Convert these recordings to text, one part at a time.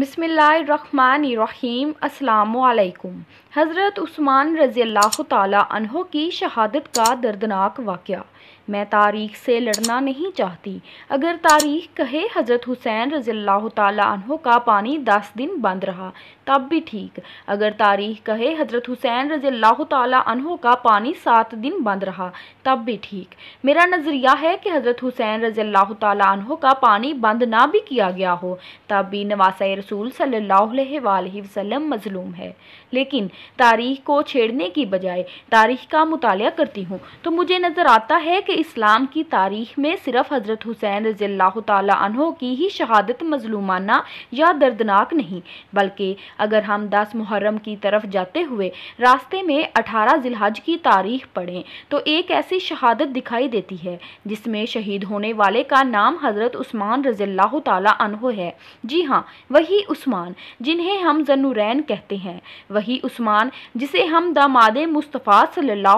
बसमीम अल्लाम हज़रत उस्मान रज़ी अल्लाह तहों की शहादत का दर्दनाक वाक़ मैं तारीख से लड़ना नहीं चाहती अगर तारीख कहे हज़रत हुसैन रज़ील्ला तहों का पानी दस दिन बंद रहा तब भी ठीक अगर तारीख कहे हज़रत हुसैन रज़ील्ला तहों का पानी सात दिन बंद रहा तब भी ठीक मेरा नज़रिया है कि हज़रत हुसैन रज़ील्ला तहों का पानी बंद ना भी किया गया हो तब भी नवासा रसूल सल्ला वसलम मजलूम है लेकिन तारीख को छेड़ने की बजाय तारीख का मुताल करती हूँ तो मुझे नज़र आता है कि इस्लाम की तारीख में सिर्फ हज़रत हुसैन रज़ील्ला तहों की ही शहादत मजलूमाना या दर्दनाक नहीं बल्कि अगर हम दस मुहर्रम की तरफ जाते हुए रास्ते में अठारह जिलहज की तारीख पढ़ें तो एक ऐसी शहादत दिखाई देती है जिसमें शहीद होने वाले का नाम हज़रत उस्मान रज़ील्ला तहों है जी हाँ वही उस्मान जिन्हें हम जनुरैन कहते हैं वही उस्मान जिसे हम दामाद मुस्तफ़ा सल्ला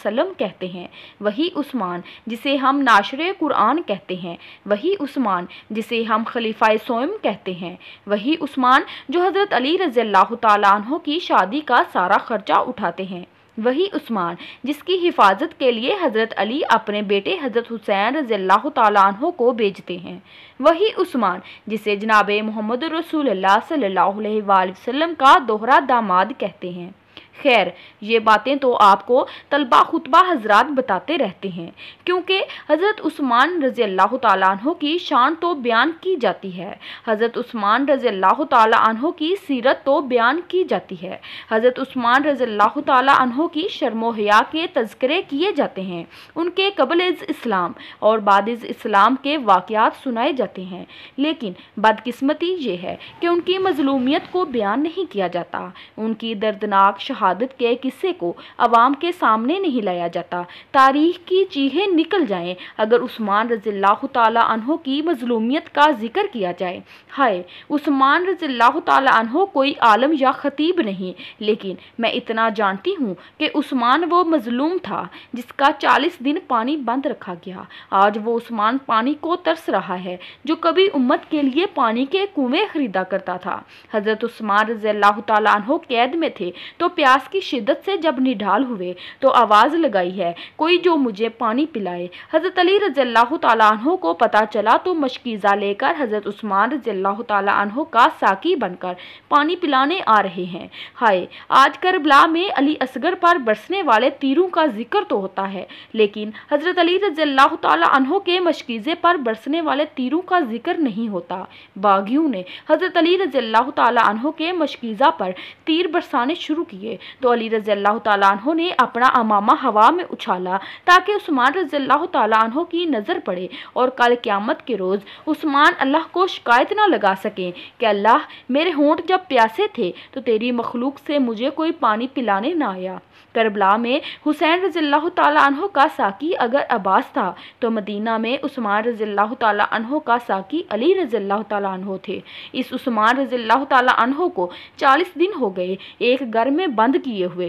वसम कहते हैं वही उस्मान जिसे हम नाशर कुरान कहते हैं वही उस्मान जिसे हम खलीफा सोम कहते हैं वही उस्मान जो हज़रत अली रज़ील्ला तहों की शादी का सारा खर्चा उठाते हैं वही उस्मान जिसकी हिफाजत के लिए हज़रत अली अपने बेटे हज़रत हुसैन रज़ील्ला तहों को भेजते हैं वही उस्मान जिसे जनाब मोहम्मद रसूल सल्ला वसम का दोहरा दामाद कहते हैं खैर ये बातें तो आपको तलबा खुतबा हजरात बताते रहते हैं क्योंकि हज़रत उस्मान रज़ी अल्लाह तहों की शान तो बयान की जाती है हज़रत उस्मान रज़ी अल्लाह तहों की सीरत तो बयान की जाती है हज़रत उस्मान रज़ी अल्लाह तहों की शर्मोहया के तस्करे किए जाते हैं उनके कबल इज़ इस्लाम और बाद इज़ इस्लाम के वाक़ात सुनाए जाते हैं लेकिन बदकस्मती ये है कि उनकी मजलूमियत को बयान नहीं किया जाता उनकी दर्दनाक शहादत शहादत के किस्से को आवाम के सामने नहीं लाया जाता तारीख की चीहें निकल जाएं अगर उस्मान रजील्ला तहों की मजलूमियत का जिक्र किया जाए हाय उस्मान रजील्ला तहों कोई आलम या ख़तीब नहीं लेकिन मैं इतना जानती हूँ कि उस्मान वो मजलूम था जिसका चालीस दिन पानी बंद रखा गया आज वो उस्मान पानी को तरस रहा है जो कभी उम्मत के लिए पानी के कुएं खरीदा करता था हज़रत उस्मान रजील्ला तहों कैद में थे तो प्यार प्यास की शिद्दत से जब निढाल हुए तो आवाज़ लगाई है कोई जो मुझे पानी पिलाए हज़रत अली रज़ल्ला तहों को पता चला तो मशकीज़ा लेकर हज़रत उस्मान रज़ल्ला तहों का साकी बनकर पानी पिलाने आ रहे हैं हाय आज करबला में अली असगर पर बरसने वाले तीरों का जिक्र तो होता है लेकिन हज़रत अली रज़ल्ला तहों के मशकीज़े पर बरसने वाले तीरों का जिक्र नहीं होता बागियों ने हज़रत अली रज़ल्ला तहों के मशकीज़ा पर तीर बरसाने शुरू किए तो अली रज़ी अल्लाह तहों ने अपना अमामा हवा में उछाला ताकि उस्मान रज़ी अल्लाह तहों की नज़र पड़े और कल क़्यामत के रोज़ उस्मान अल्लाह को शिकायत ना लगा सकें कि अल्लाह मेरे होंठ जब प्यासे थे तो तेरी मखलूक से मुझे कोई पानी पिलाने ना आया करबला में हुसैन रज़ील्ला तहों का साकी अगर अब्बास था तो मदीना में उस्मान रज़ील्ला तहों का साकी अली रज़ील्ला तहों थे इस उस्मान रज़ील्ला तहों को चालीस दिन हो गए एक घर में बंद बंद किए हुए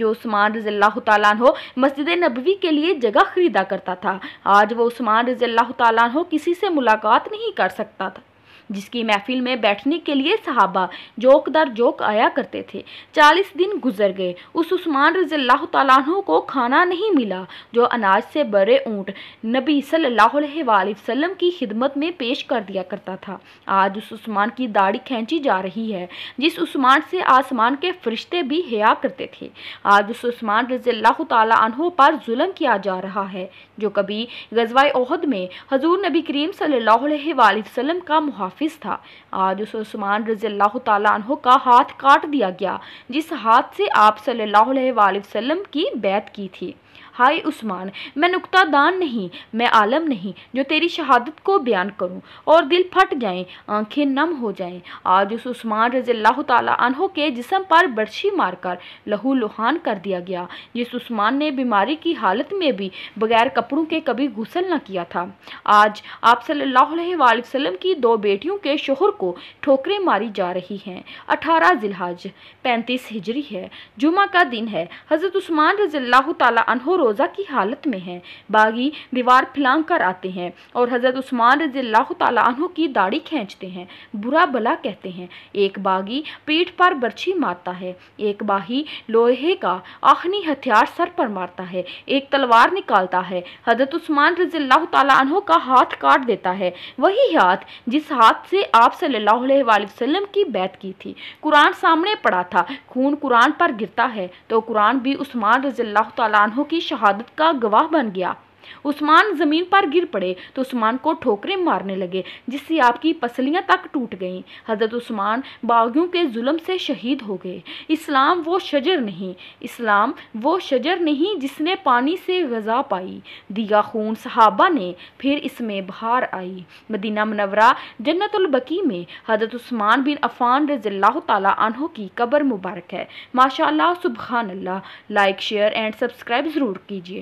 जो उस्मान रजी अल्लाह मस्जिद नबवी के लिए जगह ख़रीदा करता था आज वो उस्मान रजी अल्लाह किसी से मुलाकात नहीं कर सकता था जिसकी महफिल में बैठने के लिए सहाबा जोक दर जोक आया करते थे चालीस दिन गुजर गए उस उस्मान रजील्ला तु को खाना नहीं मिला जो अनाज से बड़े ऊँट नबी सल्लाम की खिदमत में पेश कर दिया करता था आज उस उस्मान की दाढ़ी खींची जा रही है जिस उस्मान से आसमान के फरिश्ते भी हया करते थे आज उस उस्मान रजील्ला तु पर जुल्म किया जा रहा है जो कभी गजवाए ओहद में हजूर नबी करीम सल्ला वसम का मुहाफ़ हाफिज था आज उस उस्मान रजी रज़ील्ला तह का हाथ काट दिया गया जिस हाथ से आप सल्लल्लाहु अलैहि वसल्लम की बैत की थी हाय उस्मान मैं नुकतादान नहीं मैं आलम नहीं जो तेरी शहादत को बयान करूं और दिल फट जाएं आंखें नम हो जाएं आज उस उस्मान रज़ील्ला तहों के जिसम पर बर्शी मारकर लहू लुहान कर दिया गया जिस उस्मान ने बीमारी की हालत में भी बगैर कपड़ों के कभी गुसल न किया था आज आप सल्लल्लाहु अलैहि वसल्लम की दो बेटियों के शोहर को ठोकरें मारी जा रही हैं अठारह जिलहज पैंतीस हिजरी है जुमा का दिन है हज़रत उस्मान रज़ील्ला तहों रोज़ा की हालत में हैं बागी दीवार फैलांग कर आते हैं और हज़रत उस्मान रजील्ला तु की दाढ़ी खींचते हैं बुरा भला कहते हैं एक बागी पीठ पर बर्छी मारता है एक बाही लोहे का आखनी हथियार सर पर मारता है एक तलवार निकालता है हजरत उस्मान रजील्ला तु का हाथ काट देता है वही हाथ जिस हाथ से आप सल्लल्लाहु अलैहि वसल्लम की बैत की थी कुरान सामने पड़ा था खून कुरान पर गिरता है तो कुरान भी उस्मान रजील्ला तु की शहादत का गवाह बन गया उस्मान ज़मीन पर गिर पड़े तो उस्मान को ठोकरें मारने लगे जिससे आपकी पसलियाँ तक टूट गईं हज़रत उस्मान बागियों के जुल्म से शहीद हो गए इस्लाम वो शजर नहीं इस्लाम वो शजर नहीं जिसने पानी से गज़ा पाई दिया खून सहाबा ने फिर इसमें बहार आई मदीना मनवरा जन्नतुलबकी में हजरत उस्मान बिन अफान रज़ील्ला तहों की कब्र मुबारक है माशा सुबहानल्ला लाइक शेयर एंड सब्सक्राइब ज़रूर कीजिए